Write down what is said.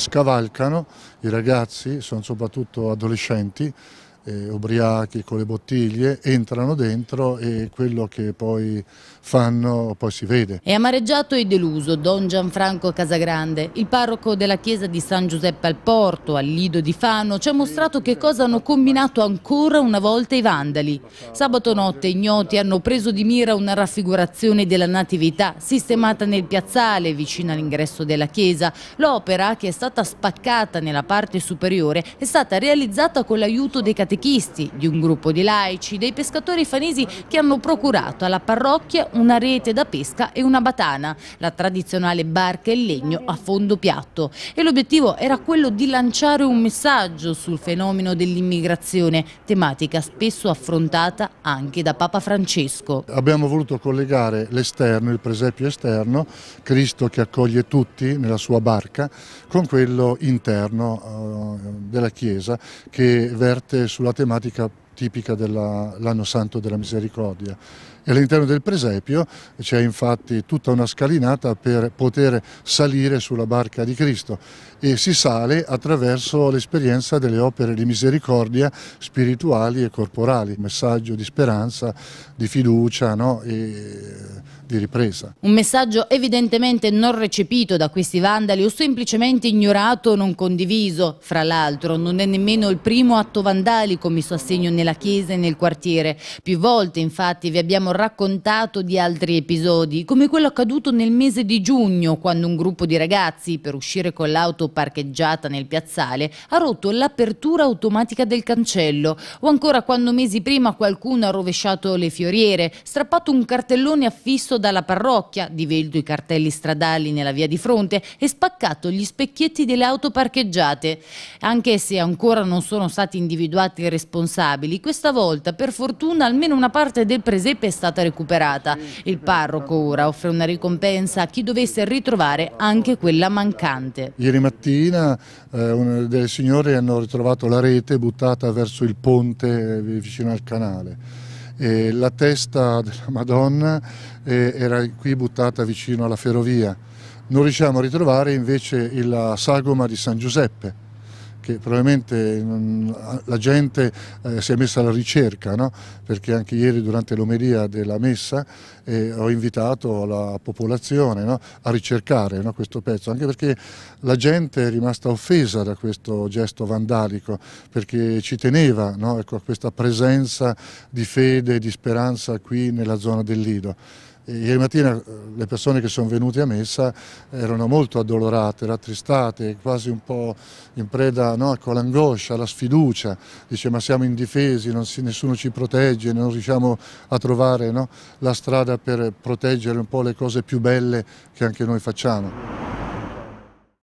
scavalcano, i ragazzi, sono soprattutto adolescenti, eh, ubriachi con le bottiglie, entrano dentro e quello che poi fanno poi si vede. È amareggiato e deluso Don Gianfranco Casagrande, il parroco della chiesa di San Giuseppe al Porto, al Lido di Fano, ci ha mostrato che cosa hanno combinato ancora una volta i vandali. Sabato notte ignoti hanno preso di mira una raffigurazione della Natività sistemata nel piazzale vicino all'ingresso della chiesa. L'opera, che è stata spaccata nella parte superiore, è stata realizzata con l'aiuto dei catechesi anarchisti, di un gruppo di laici, dei pescatori fanesi che hanno procurato alla parrocchia una rete da pesca e una batana, la tradizionale barca in legno a fondo piatto. E l'obiettivo era quello di lanciare un messaggio sul fenomeno dell'immigrazione, tematica spesso affrontata anche da Papa Francesco. Abbiamo voluto collegare l'esterno, il presepio esterno, Cristo che accoglie tutti nella sua barca, con quello interno eh, della Chiesa che verte su sulla tematica tipica dell'anno santo della misericordia. E all'interno del presepio c'è infatti tutta una scalinata per poter salire sulla barca di Cristo e si sale attraverso l'esperienza delle opere di misericordia spirituali e corporali, messaggio di speranza, di fiducia no? e di ripresa. Un messaggio evidentemente non recepito da questi vandali o semplicemente ignorato o non condiviso. Fra l'altro non è nemmeno il primo atto vandalico messo a segno nella nella chiesa e nel quartiere. Più volte infatti vi abbiamo raccontato di altri episodi, come quello accaduto nel mese di giugno, quando un gruppo di ragazzi, per uscire con l'auto parcheggiata nel piazzale, ha rotto l'apertura automatica del cancello, o ancora quando mesi prima qualcuno ha rovesciato le fioriere, strappato un cartellone affisso dalla parrocchia, divelto i cartelli stradali nella via di fronte e spaccato gli specchietti delle auto parcheggiate. Anche se ancora non sono stati individuati i responsabili, fili. Questa volta, per fortuna, almeno una parte del presepe è stata recuperata. Il parroco ora offre una ricompensa a chi dovesse ritrovare anche quella mancante. Ieri mattina eh, un, delle signore hanno ritrovato la rete buttata verso il ponte eh, vicino al canale. E la testa della Madonna eh, era qui buttata vicino alla ferrovia. Non riusciamo a ritrovare invece la sagoma di San Giuseppe che probabilmente mm, la gente eh, si è messa alla ricerca, no? perché anche ieri durante l'omeria della messa eh, ho invitato la popolazione no? a ricercare no? questo pezzo, anche perché la gente è rimasta offesa da questo gesto vandalico, perché ci teneva ecco, a questa presenza di fede e di speranza qui nella zona del Lido. Ieri mattina eh, le persone che sono venute a messa erano molto addolorate, rattristate, quasi un po' in preda no, con l'angoscia, alla sfiducia. Dice ma siamo indifesi, si, nessuno ci protegge, non riusciamo a trovare no, la strada per proteggere un po' le cose più belle che anche noi facciamo.